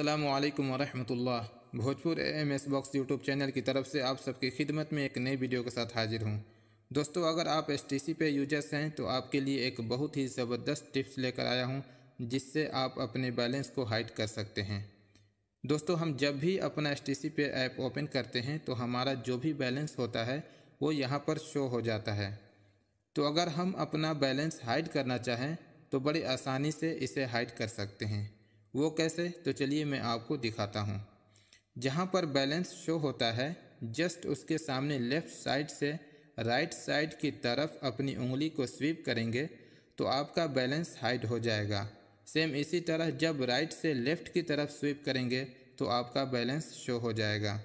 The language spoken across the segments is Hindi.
अल्लाम वरहमतुल्लाह Bhojpur M S box YouTube channel की तरफ से आप सबकी खिदमत में एक नई वीडियो के साथ हाजिर हूँ दोस्तों अगर आप एस टी सी पे यूजर्स हैं तो आपके लिए एक बहुत ही ज़बरदस्त टिप्स लेकर आया हूँ जिससे आप अपने बैलेंस को हाइड कर सकते हैं दोस्तों हम जब भी अपना एस टी सी पे ऐप ओपन करते हैं तो हमारा जो भी बैलेंस होता है वो यहाँ पर शो हो जाता है तो अगर हम अपना बैलेंस हाइड करना चाहें तो बड़ी आसानी से इसे हाइड कर सकते हैं वो कैसे तो चलिए मैं आपको दिखाता हूँ जहाँ पर बैलेंस शो होता है जस्ट उसके सामने लेफ़्ट साइड से राइट साइड की तरफ अपनी उंगली को स्वीप करेंगे तो आपका बैलेंस हाइड हो जाएगा सेम इसी तरह जब राइट से लेफ़्ट की तरफ स्वीप करेंगे तो आपका बैलेंस शो हो जाएगा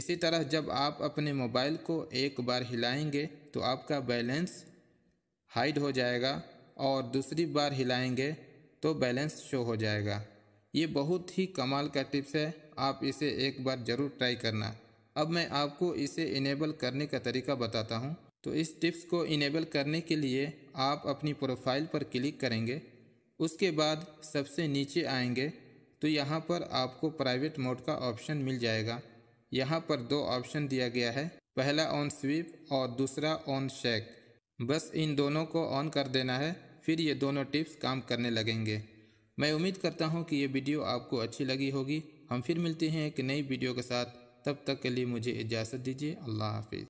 इसी तरह जब आप अपने मोबाइल को एक बार हिलाएंगे तो आपका बैलेंस हाइड हो जाएगा और दूसरी बार हिलाएंगे तो बैलेंस शो हो जाएगा ये बहुत ही कमाल का टिप्स है आप इसे एक बार ज़रूर ट्राई करना अब मैं आपको इसे इनेबल करने का तरीका बताता हूँ तो इस टिप्स को इनेबल करने के लिए आप अपनी प्रोफाइल पर क्लिक करेंगे उसके बाद सबसे नीचे आएंगे तो यहाँ पर आपको प्राइवेट मोड का ऑप्शन मिल जाएगा यहाँ पर दो ऑप्शन दिया गया है पहला ऑन स्वीप और दूसरा ऑन शेक बस इन दोनों को ऑन कर देना है फिर ये दोनों टिप्स काम करने लगेंगे मैं उम्मीद करता हूँ कि ये वीडियो आपको अच्छी लगी होगी हम फिर मिलते हैं एक नई वीडियो के साथ तब तक के लिए मुझे इजाज़त दीजिए अल्लाह हाफिज़